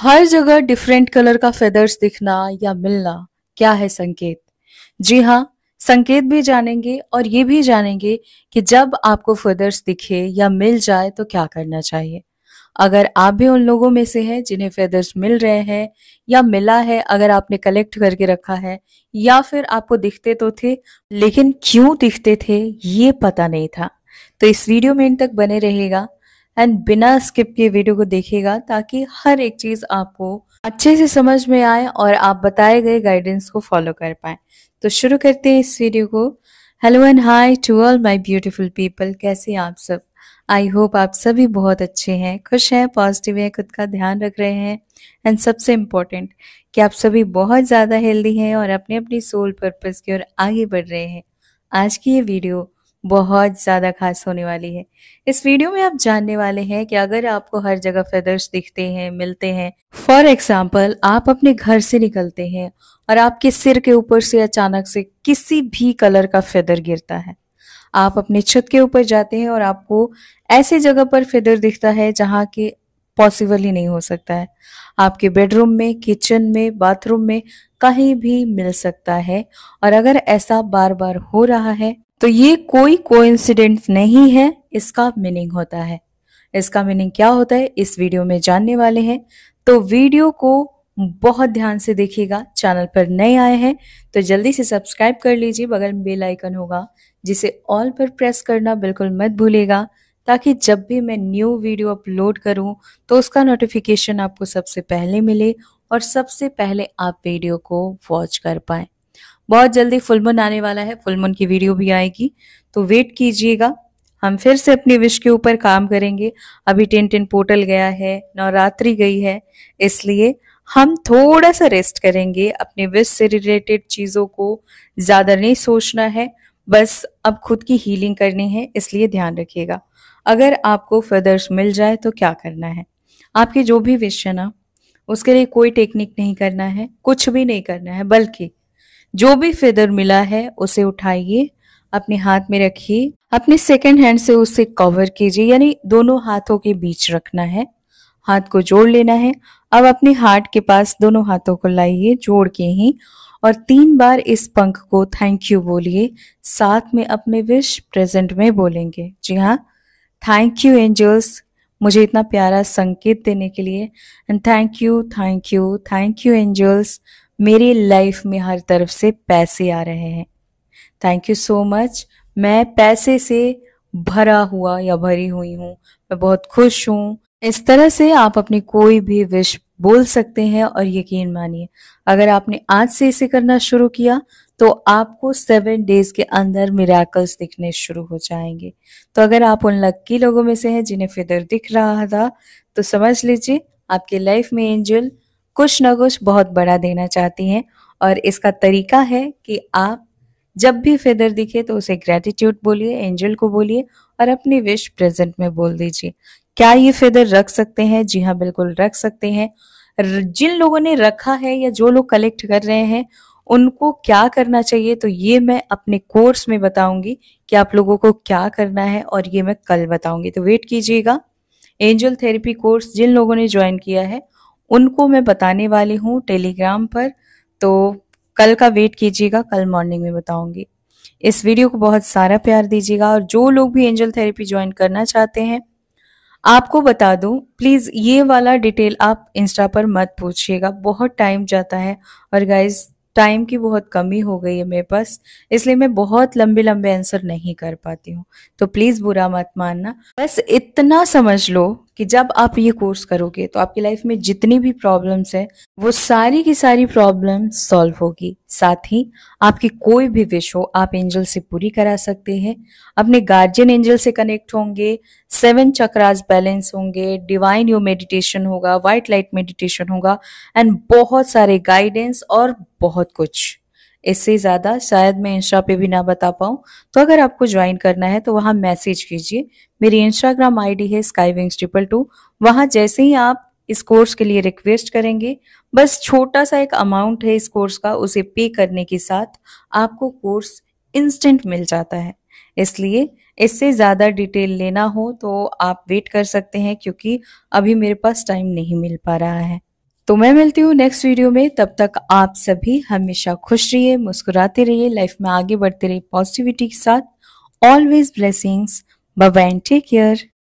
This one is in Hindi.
हर जगह डिफरेंट कलर का फेदर्स दिखना या मिलना क्या है संकेत जी हाँ संकेत भी जानेंगे और ये भी जानेंगे कि जब आपको फेदर्स दिखे या मिल जाए तो क्या करना चाहिए अगर आप भी उन लोगों में से हैं जिन्हें फेदर्स मिल रहे हैं या मिला है अगर आपने कलेक्ट करके रखा है या फिर आपको दिखते तो थे लेकिन क्यों दिखते थे ये पता नहीं था तो इस वीडियो में इन तक बने रहेगा एंड बिना स्किप के वीडियो को देखिएगा ताकि हर एक चीज़ आपको अच्छे से समझ में आए और आप बताए गए गाइडेंस को फॉलो कर पाए तो शुरू करते हैं इस वीडियो को hello and hi to all my beautiful people कैसे हैं आप सब आई होप आप सभी बहुत अच्छे हैं खुश हैं पॉजिटिव हैं खुद का ध्यान रख रहे हैं एंड सबसे इम्पोर्टेंट कि आप सभी बहुत ज़्यादा हेल्दी हैं और अपने अपनी सोल पर्पज़ की ओर आगे बढ़ रहे हैं आज की ये वीडियो बहुत ज़्यादा खास होने वाली है इस वीडियो में आप जानने वाले हैं कि अगर आपको हर जगह फेदर्स दिखते हैं मिलते हैं फॉर एग्जाम्पल आप अपने घर से निकलते हैं और आपके सिर के ऊपर से अचानक से किसी भी कलर का फेदर गिरता है आप अपने छत के ऊपर जाते हैं और आपको ऐसे जगह पर फेदर दिखता है जहाँ के पॉसिबल ही नहीं हो सकता है आपके बेडरूम में किचन में बाथरूम में कहीं भी मिल सकता है और अगर ऐसा बार बार हो रहा है तो ये कोई कोइंसिडेंट नहीं है इसका मीनिंग होता है इसका मीनिंग क्या होता है इस वीडियो में जानने वाले हैं तो वीडियो को बहुत ध्यान से देखिएगा चैनल पर नए आए हैं तो जल्दी से सब्सक्राइब कर लीजिए बगल में बेल आइकन होगा जिसे ऑल पर प्रेस करना बिल्कुल मत भूलेगा ताकि जब भी मैं न्यू वीडियो अपलोड करूं तो उसका नोटिफिकेशन आपको सबसे पहले मिले और सबसे पहले आप वीडियो को वॉच कर पाएं बहुत जल्दी फुल मून आने वाला है फुल मून की वीडियो भी आएगी तो वेट कीजिएगा हम फिर से अपनी विश के ऊपर काम करेंगे अभी टेन टेन पोर्टल गया है नवरात्रि गई है इसलिए हम थोड़ा सा रेस्ट करेंगे अपने विश से रिलेटेड चीज़ों को ज़्यादा नहीं सोचना है बस अब खुद की हीलिंग करनी है इसलिए ध्यान रखिएगा अगर आपको फर्दर्स मिल जाए तो क्या करना है आपकी जो भी विश है ना उसके लिए कोई टेक्निक नहीं करना है कुछ भी नहीं करना है बल्कि जो भी फेदर मिला है उसे उठाइए अपने हाथ में रखिए अपने सेकेंड हैंड से उसे कवर कीजिए यानी दोनों हाथों के बीच रखना है हाथ को जोड़ लेना है अब अपने हार्ट के पास दोनों हाथों को लाइए जोड़ के ही और तीन बार इस पंख को थैंक यू बोलिए साथ में अपने विश प्रेजेंट में बोलेंगे जी हाँ थैंक यू एंजल्स मुझे इतना प्यारा संकेत देने के लिए and thank you thank you thank you angels मेरी लाइफ में हर तरफ से पैसे आ रहे हैं थैंक यू सो मच मैं पैसे से भरा हुआ या भरी हुई हूँ मैं बहुत खुश हूँ इस तरह से आप अपनी कोई भी विश बोल सकते हैं और यकीन मानिए अगर आपने आज से इसे करना शुरू किया तो आपको सेवन डेज के अंदर मिराकल्स दिखने शुरू हो जाएंगे तो अगर आप उन लक्की लोगों में से हैं जिन्हें फिदर दिख रहा था तो समझ लीजिए आपके लाइफ में एंजल कुछ ना कुछ बहुत बड़ा देना चाहती हैं और इसका तरीका है कि आप जब भी फेदर दिखे तो उसे ग्रेटिट्यूड बोलिए एंजल को बोलिए और अपनी विश प्रेजेंट में बोल दीजिए क्या ये फेदर रख सकते हैं जी हाँ बिल्कुल रख सकते हैं जिन लोगों ने रखा है या जो लोग कलेक्ट कर रहे हैं उनको क्या करना चाहिए तो ये मैं अपने कोर्स में बताऊंगी कि आप लोगों को क्या करना है और ये मैं कल बताऊंगी तो वेट कीजिएगा एंजल थेरेपी कोर्स जिन लोगों ने ज्वाइन किया है उनको मैं बताने वाली हूँ टेलीग्राम पर तो कल का वेट कीजिएगा कल मॉर्निंग में बताऊंगी इस वीडियो को बहुत सारा प्यार दीजिएगा और जो लोग भी एंजल थेरेपी ज्वाइन करना चाहते हैं आपको बता दूं प्लीज़ ये वाला डिटेल आप इंस्टा पर मत पूछिएगा बहुत टाइम जाता है और गाइज टाइम की बहुत कमी हो गई है मेरे पास इसलिए मैं बहुत लंबे लंबे आंसर नहीं कर पाती हूँ तो प्लीज़ बुरा मत मानना बस इतना समझ लो कि जब आप ये कोर्स करोगे तो आपकी लाइफ में जितनी भी प्रॉब्लम्स है वो सारी की सारी प्रॉब्लम सॉल्व होगी साथ ही आपकी कोई भी विश हो आप एंजल से पूरी करा सकते हैं अपने गार्जियन एंजल से कनेक्ट होंगे सेवन चक्रास बैलेंस होंगे डिवाइन यो मेडिटेशन होगा व्हाइट लाइट मेडिटेशन होगा एंड बहुत सारे गाइडेंस और बहुत कुछ इससे ज़्यादा शायद मैं इंस्टा पे भी ना बता पाऊँ तो अगर आपको ज्वाइन करना है तो वहाँ मैसेज कीजिए मेरी इंस्टाग्राम आईडी है स्काई विंग्स ट्रिपल टू वहाँ जैसे ही आप इस कोर्स के लिए रिक्वेस्ट करेंगे बस छोटा सा एक अमाउंट है इस कोर्स का उसे पे करने के साथ आपको कोर्स इंस्टेंट मिल जाता है इसलिए इससे ज़्यादा डिटेल लेना हो तो आप वेट कर सकते हैं क्योंकि अभी मेरे पास टाइम नहीं मिल पा रहा है तो मैं मिलती हूँ नेक्स्ट वीडियो में तब तक आप सभी हमेशा खुश रहिए मुस्कुराते रहिए लाइफ में आगे बढ़ते रहिए पॉजिटिविटी के साथ always blessings bye and take care